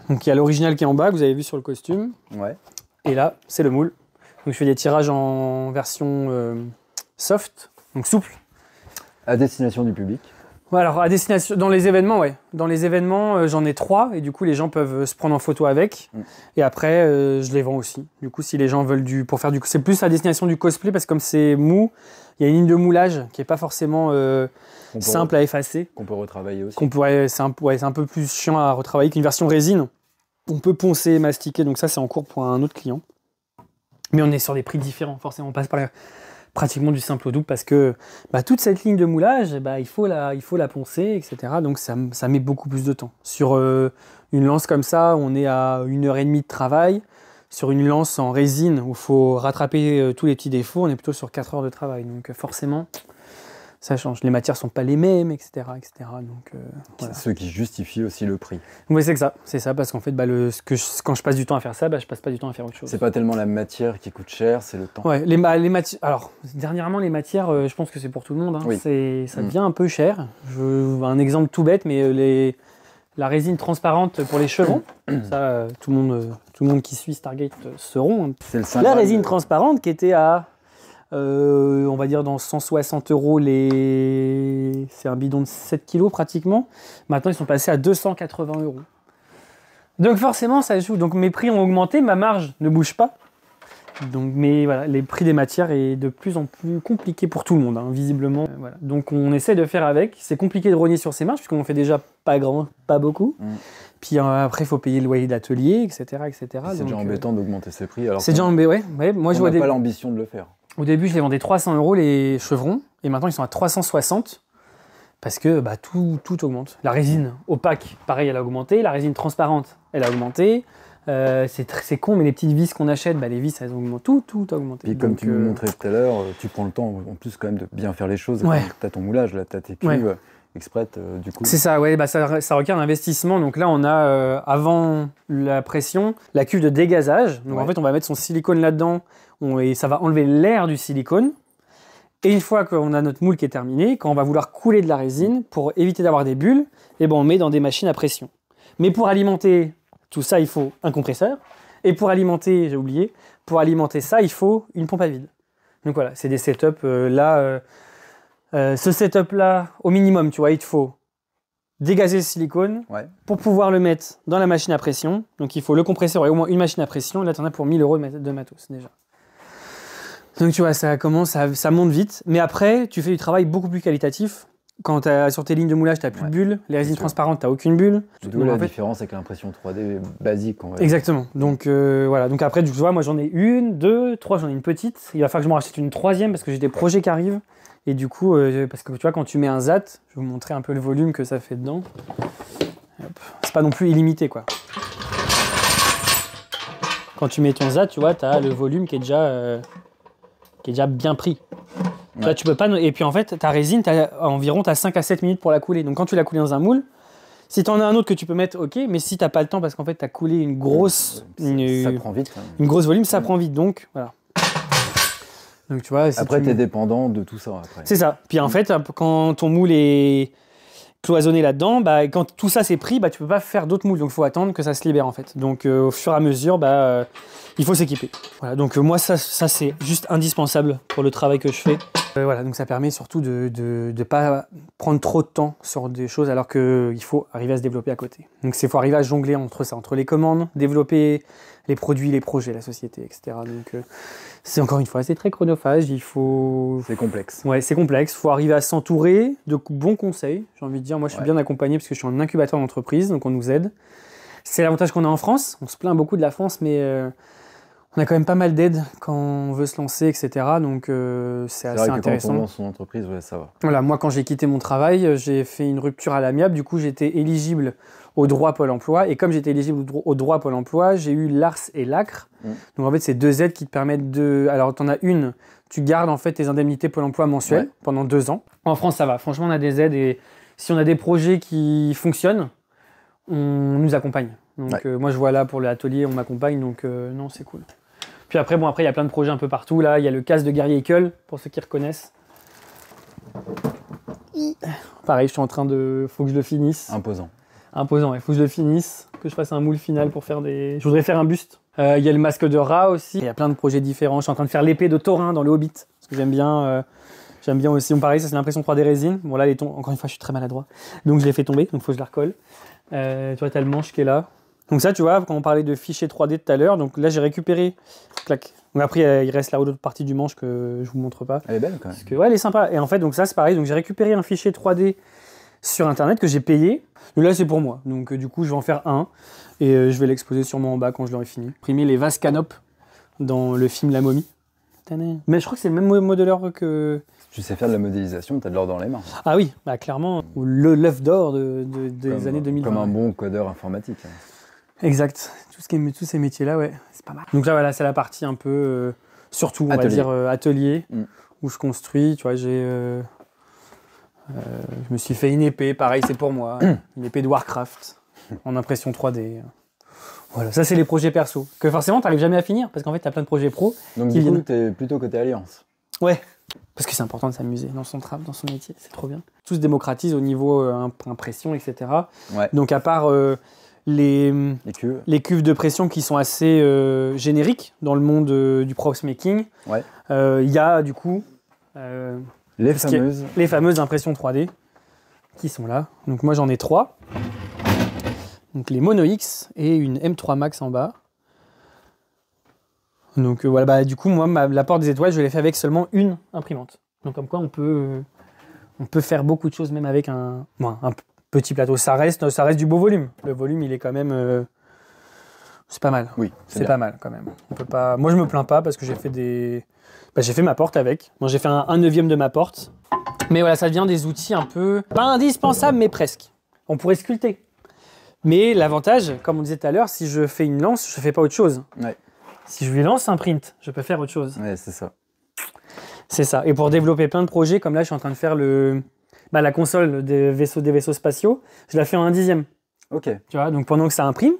Donc, il y a l'original qui est en bas, vous avez vu sur le costume. Ouais. Et là, c'est le moule donc je fais des tirages en version euh, soft, donc souple. À destination du public. alors à destination dans les événements, ouais. Dans les événements, euh, j'en ai trois et du coup les gens peuvent euh, se prendre en photo avec. Mm. Et après, je les vends aussi. Du coup, si les gens veulent du pour faire du, c'est plus à destination du cosplay parce que comme c'est mou, il y a une ligne de moulage qui est pas forcément simple à effacer. Qu'on peut retravailler aussi. Qu'on pourrait, c'est un, ouais, un, peu plus chiant à retravailler qu'une version résine. On peut poncer, mastiquer. Donc ça, c'est en cours pour un autre client. Mais on est sur des prix différents, forcément. On passe par pratiquement du simple au double parce que bah, toute cette ligne de moulage, bah, il, faut la, poncer, etc. Donc ça, met beaucoup plus de temps. Sur euh, une lance comme ça, on est à une heure et demie de travail. Sur une lance en résine où il faut rattraper euh, tous les petits défauts, on est plutôt sur 4 heures de travail. Donc forcément, ça change. Les matières sont pas les mêmes, etc. Donc, euh, Ce qui justifie aussi le prix. Oui, c'est ça. C'est ça, parce qu'en fait, bah, le, ce que quand je passe du temps à faire ça, bah, je passe pas du temps à faire autre chose. C'est pas tellement la matière qui coûte cher, c'est le temps. Ouais, les, les matières. Alors, dernièrement, les matières, euh, je pense que c'est pour tout le monde. Hein. c'est, ça mm. devient un peu cher. Je, un exemple tout bête, mais euh, les, la résine transparente pour les chevrons. ça, tout, le monde, tout le monde qui suit Stargate seront. Hein. La résine transparente qui était à euh, on va dire dans 160 euros les. C'est un bidon de 7 kg pratiquement. Maintenant, ils sont passés à 280 euros. Donc forcément, ça joue. Donc mes prix ont augmenté, ma marge ne bouge pas. Donc, mais voilà, les prix des matières est de plus en plus compliqué pour tout le monde, hein, visiblement. Euh, Donc on essaie de faire avec. C'est compliqué de rogner sur ses marges puisqu'on fait déjà pas grand, pas beaucoup. Mm. Puis euh, après, il faut payer le loyer d'atelier, etc., etc. C'est déjà embêtant d'augmenter ses prix. c'est déjà embêtant, Moi, je vois pas l'ambition de le faire. Au début, je les vendais 300 euros les chevrons, et maintenant ils sont à 360 parce que bah, tout, augmente. La résine opaque, pareil, elle a augmenté. La résine transparente, elle a augmenté. Euh, c'est con, mais les petites vis qu'on achète, bah, les vis, elles augmentent, tout, tout a augmenté. Puis comme tu me euh, montrais tout à l'heure, euh, tu prends le temps en plus quand même de bien faire les choses. Tu as ton moulage, tu as tes cuves. Exprès, du coup. C'est ça, ouais, bah, ça, ça, requiert un investissement. Donc là, on a avant la pression, la cuve de dégazage. Donc en fait, on va mettre son silicone là-dedans et ça va enlever l'air du silicone. Et une fois qu'on a notre moule qui est terminé, quand on va vouloir couler de la résine, pour éviter d'avoir des bulles, et eh ben on met dans des machines à pression. Mais pour alimenter tout ça, il faut un compresseur. Et pour alimenter, j'ai oublié, pour alimenter ça, il faut une pompe à vide. Donc voilà, c'est des setups euh, là. Euh, euh, ce setup là, au minimum, tu vois, il te faut dégager le silicone pour pouvoir le mettre dans la machine à pression. Donc il faut le compresseur et au moins une machine à pression. Là, tu en as pour 1000 euros de matos déjà. Donc tu vois, ça commence, ça, monte vite. Mais après, tu fais du travail beaucoup plus qualitatif. Quand as, sur tes lignes de moulage, tu n'as plus de bulles. Les résines transparentes, tu n'as aucune bulle. D'où la différence avec l'impression 3D basique. Exactement. Donc euh, voilà. Donc après, tu vois, moi j'en ai une, deux, trois, j'en ai une petite. Il va falloir que je m'en rachète une troisième parce que j'ai des projets qui arrivent. Et du coup, euh, parce que tu vois, quand tu mets un ZAT, je vais vous montrer un peu le volume que ça fait dedans. C'est pas non plus illimité quoi quand tu mets ton ZAT, tu vois, tu as le volume qui est déjà euh, qui est déjà bien pris. tu peux pas. Et puis en fait, ta résine, as environ as 5 à 7 minutes pour la couler. Donc quand tu la coules dans un moule, si tu en as un autre que tu peux mettre, ok, mais si t'as pas le temps parce qu'en fait tu as coulé une grosse. ça, prend vite. Une grosse volume, ça prend vite. Donc voilà. Donc tu vois. après, tu es dépendant de tout ça. C'est ça. Puis en fait, quand ton moule est cloisonné là-dedans, bah, quand tout ça s'est pris, bah, tu peux pas faire d'autres moules. Donc il faut attendre que ça se libère en fait. Donc euh, au fur et à mesure, bah, euh, il faut s'équiper. Voilà, donc euh, moi, ça, c'est juste indispensable pour le travail que je fais. Euh, voilà, donc ça permet surtout de ne pas prendre trop de temps sur des choses alors qu'il euh, faut arriver à se développer à côté. Donc il faut arriver à jongler entre ça, entre les commandes, développer les produits, les projets, la société, etc. Donc c'est encore une fois, c'est très chronophage, il faut... C'est complexe. Ouais, c'est complexe, il faut arriver à s'entourer de bons conseils, j'ai envie de dire. Moi je suis bien accompagné parce que je suis en incubateur d'entreprise, donc on nous aide. C'est l'avantage qu'on a en France, on se plaint beaucoup de la France, mais... On a quand même pas mal d'aides quand on veut se lancer, etc. Donc euh, c'est assez intéressant. Quand on lance son entreprise, ouais, ça va. Voilà, moi quand j'ai quitté mon travail, euh, j'ai fait une rupture à l'amiable. Du coup, j'étais éligible au droit Pôle Emploi. Et comme j'étais éligible au droit Pôle Emploi, j'ai eu l'ARS et l'ACRE. Mm. Donc en fait, c'est deux aides qui te permettent de. Alors, tu en as une, tu gardes en fait tes indemnités Pôle Emploi mensuelles pendant deux ans. En France, ça va. Franchement, on a des aides et si on a des projets qui fonctionnent, on nous accompagne. Donc euh, moi, je vois là pour l'atelier, on m'accompagne. Donc non, c'est cool. Puis après, bon, après, il y a plein de projets un peu partout. Là, il y a le casque de guerrier Ekel, pour ceux qui reconnaissent. Pareil, je suis en train de. Faut que je le finisse. Imposant. Imposant. Il faut que je le finisse, que je fasse un moule final pour faire des. Je voudrais faire un buste. Euh, il y a le masque de rat aussi. Il y a plein de projets différents. Je suis en train de faire l'épée de taurin dans le Hobbit. Parce que j'aime bien. Euh, j'aime bien aussi. On pareil, ça c'est l'impression 3D résine. Bon là, les encore une fois, je suis très maladroit. Donc je l'ai fait tomber, donc faut que je la recolle. Euh, tu vois, t'as le manche qui est là. Donc ça, tu vois, quand on parlait de fichier 3D tout à l'heure, donc là j'ai récupéré, clac. Donc après, il reste là la l'autre partie du manche que je vous montre pas. Elle est belle quand même. ouais, elle est sympa. Et en fait, donc ça c'est pareil. Donc j'ai récupéré un fichier 3D sur internet que j'ai payé. là c'est pour moi. Donc euh, du coup, je vais en faire un et euh, je vais l'exposer sûrement en bas quand je l'aurai fini. Primer les vases canopes dans le film La Momie. Mais je crois que c'est le même modeleur que. Tu sais faire de la modélisation, tu as de l'or dans les mains. Ah oui, bah clairement, le l'œuf d'or des années 2000. Comme un bon codeur informatique. Hein. Exact. Tout ce qui est, tous ces métiers-là, ouais, c'est pas mal. Donc là, voilà, c'est la partie un peu, euh, surtout, on va dire euh, atelier, mm. où je construis. Tu vois, j'ai. Euh, je me suis fait une épée, pareil, c'est pour moi. une épée de Warcraft, en impression 3D. Voilà, ça, c'est les projets perso. Que forcément, t'arrives jamais à finir, parce qu'en fait, tu as plein de projets pro. Donc qui du coup, t'es plutôt côté Alliance. Ouais. Parce que c'est important de s'amuser dans son travail, dans son métier, c'est trop bien. Tout se démocratise au niveau impression, etc. Ouais. Donc à part les, cuves. de pression qui sont assez euh, génériques dans le monde euh, du Proxmaking euh, Il y a du coup les fameuses. impressions 3D qui sont là. Donc moi j'en ai trois. Donc les Mono X et une M3 Max en bas. Donc voilà, bah, du coup moi la porte des étoiles je l'ai fait avec seulement une imprimante. Donc comme quoi on peut, on peut faire beaucoup de choses même avec un, un, petit plateau. Ça reste, ça reste du beau volume. Le volume, il est quand même. Euh, c'est pas mal. Oui, c'est pas mal quand même. On peut pas... Moi, je me plains pas parce que j'ai fait des. Bah, j'ai fait ma porte avec. Moi, j'ai fait un, neuvième de ma porte. Mais voilà, ça devient des outils un peu. Pas indispensables, mais presque. On pourrait sculpter. Mais l'avantage, comme on disait tout à l'heure, si je fais une lance, je fais pas autre chose. Si je lui lance un print, je peux faire autre chose. Ouais, c'est ça. C'est ça. Et pour développer plein de projets, comme là, je suis en train de faire le, bah, la console des vaisseaux, des vaisseaux spatiaux, je la fais en un dixième. Ok. Tu vois, donc pendant que ça imprime,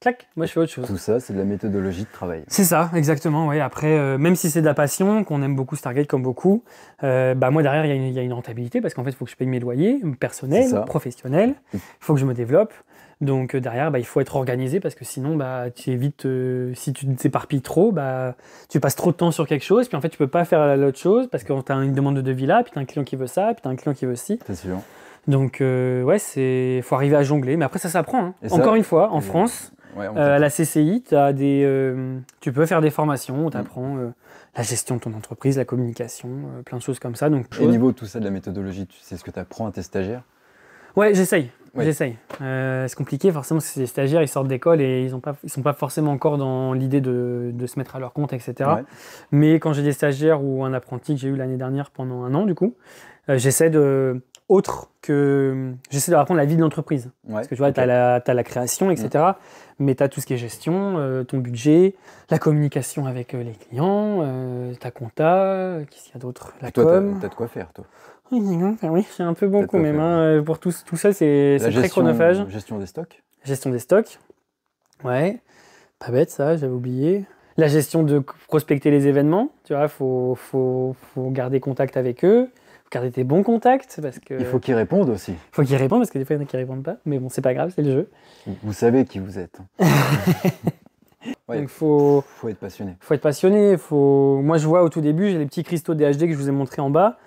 clac, moi je fais autre chose. Tout ça, c'est de la méthodologie de travail. C'est ça, exactement. Ouais. Après, euh, même si c'est de la passion, qu'on aime beaucoup Stargate comme beaucoup, euh, bah moi derrière, il y, y, a une rentabilité parce qu'en fait, il faut que je paye mes loyers personnel, professionnels, il faut que je me développe. Donc euh, derrière, bah, il faut être organisé parce que sinon, bah, tu évites, euh, si tu t'éparpilles trop, bah, tu passes trop de temps sur quelque chose, puis en fait, tu peux pas faire l'autre chose parce que tu as une demande de devis là, puis tu as un client qui veut ça, puis tu as un client qui veut ci. Donc euh, ouais, c'est faut arriver à jongler, mais après ça s'apprend. Hein. Encore une fois, en France, à la CCI, as des, tu peux faire des formations où mm. tu apprends la gestion de ton entreprise, la communication, plein de choses comme ça. Donc, au niveau de tout ça, de la méthodologie, c'est ce que tu apprends à tes stagiaires Ouais, j'essaye. J'essaye. Euh, c'est compliqué, forcément, que les stagiaires, ils sortent d'école et ils ne sont pas forcément encore dans l'idée de, se mettre à leur compte, etc. Mais quand j'ai des stagiaires ou un apprenti que j'ai eu l'année dernière pendant un an, du coup, euh, j'essaie de. Autre que. J'essaie de leur apprendre la vie de l'entreprise. Parce que tu vois, tu as, la création, etc. Mm. Mais tu as tout ce qui est gestion, euh, ton budget, la communication avec les clients, ta compta, qu'est-ce qu'il y a d'autre La toi, Tu as de quoi faire, toi ah oui, c'est un peu bon coup, même. Hein, euh, pour tout, tout ça, c'est très chronophage. Gestion des stocks. Gestion des stocks. Ouais. Pas bête ça, j'avais oublié. La gestion de prospecter les événements. Tu vois, faut, faut, faut garder contact avec eux. Faut garder tes bons contacts parce que. Il faut qu'ils répondent aussi. Il faut qu'ils répondent parce que des fois il y en a qui répondent pas. Mais bon, c'est pas grave, c'est le jeu. Vous savez qui vous êtes. Ouais, Donc faut, faut être passionné. Faut être passionné. Faut... Moi, je vois au tout début, j'ai les petits cristaux DHD que je vous ai montrés en bas.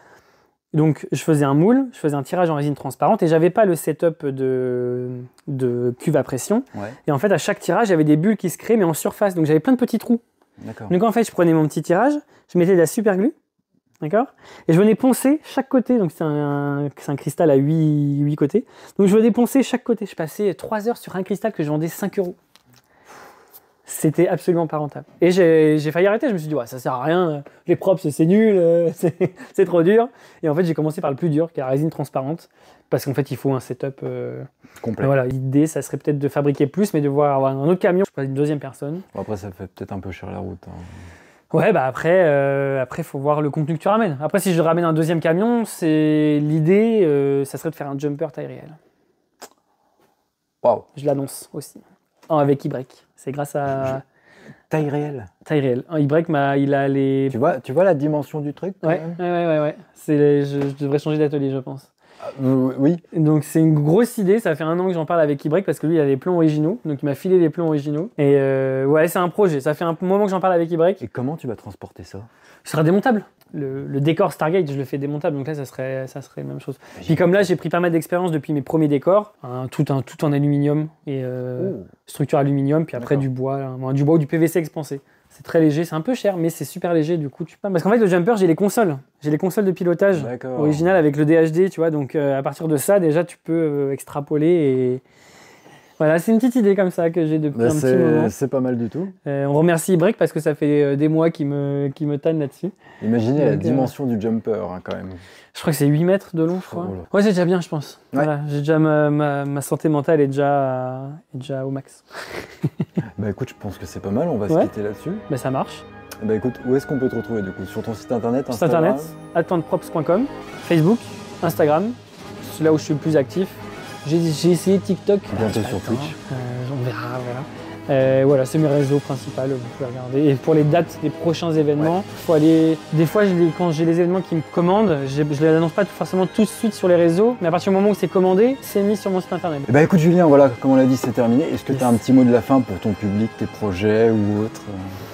Donc je faisais un moule, je faisais un tirage en résine transparente et j'avais pas le setup de, de cuve à pression. Et en fait à chaque tirage j'avais des bulles qui se créaient mais en surface, donc j'avais plein de petits trous. Donc en fait je prenais mon petit tirage, je mettais de la super glue, d'accord Et je venais poncer chaque côté, donc c'est un, cristal à 8, 8 côtés. Donc je venais poncer chaque côté, je passais 3 heures sur un cristal que je vendais 5 euros c'était absolument pas rentable. Et j'ai failli arrêter, je me suis dit, ouais, ça sert à rien, les props, c'est nul, euh, c'est trop dur. Et en fait, j'ai commencé par le plus dur, qui est la résine transparente, parce qu'en fait, il faut un setup euh, complet. Voilà, l'idée, ça serait peut-être de fabriquer plus, mais de voir avoir un autre camion, je une deuxième personne. après, ça fait peut-être un peu cher la route. Hein. Ouais, bah après, après, euh, après, faut voir le contenu que tu ramènes. Après, si je ramène un deuxième camion, c'est l'idée, ça serait de faire un jumper taille réelle. Waouh. Je l'annonce aussi, avec e break c'est grâce à. Taille réelle. Taille réelle. Y, ma, il a les. Tu vois, tu vois la dimension du truc quand ouais, ouais, ouais, ouais, je, devrais changer d'atelier, je pense. Ah, oui. Donc c'est une grosse idée. Ça fait un an que j'en parle avec Ibrek parce que lui il a les plans originaux. Donc il m'a filé les plans originaux. Et euh, ouais, c'est un projet. Ça fait un moment que j'en parle avec Ibrek. Et comment tu vas transporter ça Ce sera démontable le, décor Stargate, je le fais démontable, donc là, ça serait, ça serait la même chose. Puis comme là, j'ai pris pas mal d'expérience depuis mes premiers décors, hein, tout, un, tout en aluminium et euh, structure aluminium, puis après du bois, du bois ou du PVC expansé. C'est très léger, c'est un peu cher, mais c'est super léger du coup. Tu... Parce qu'en fait, le jumper, j'ai les consoles. J'ai les consoles de pilotage originales avec le DHD, tu vois. Donc euh, à partir de ça, déjà, tu peux euh, extrapoler et voilà, c'est une petite idée comme ça que j'ai depuis bah, un petit moment. C'est pas mal du tout. Euh, on remercie Break parce que ça fait euh, des mois qu'il me, qu me tanne là-dessus. Imaginez la euh, dimension du jumper hein, quand même. Je crois que c'est 8 mètres de long, je ouais, c'est déjà bien, je pense. Voilà, j'ai déjà ma, ma, santé mentale est déjà, est déjà au max. bah écoute, je pense que c'est pas mal, on va se quitter là-dessus. Bah ça marche. Bah écoute, où est-ce qu'on peut te retrouver du coup Sur ton site internet Sur internet, attenteprops.com, Facebook, Instagram, c'est là où je suis le plus actif. J'ai essayé TikTok. Bientôt ah, sur Twitch. Hein. Euh, on verra, voilà. Euh, voilà, c'est mes réseaux principaux, vous pouvez regarder. Et pour les dates des prochains événements, faut aller. Des fois, quand j'ai des événements qui me commandent, je, ne les annonce pas forcément tout de suite sur les réseaux, mais à partir du moment où c'est commandé, c'est mis sur mon site internet. bah écoute, Julien, voilà, comme on l'a dit, c'est terminé. Est-ce que tu as un petit mot de la fin pour ton public, tes projets ou autre euh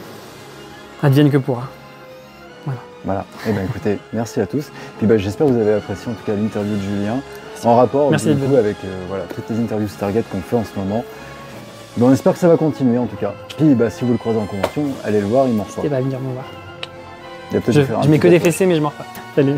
Advienne que pourra. Voilà. Voilà. Et eh bien écoutez, merci à tous. Puis ben, j'espère que vous avez apprécié en tout cas l'interview de Julien en rapport avec euh, toutes les interviews Stargate qu'on fait en ce moment. on espère que ça va continuer en tout cas. Puis bah, si vous le croisez en convention, allez le voir, il ne reçoit. pas. Il va venir me voir. je, mets que des fessées, mais je m'en pas. Salut.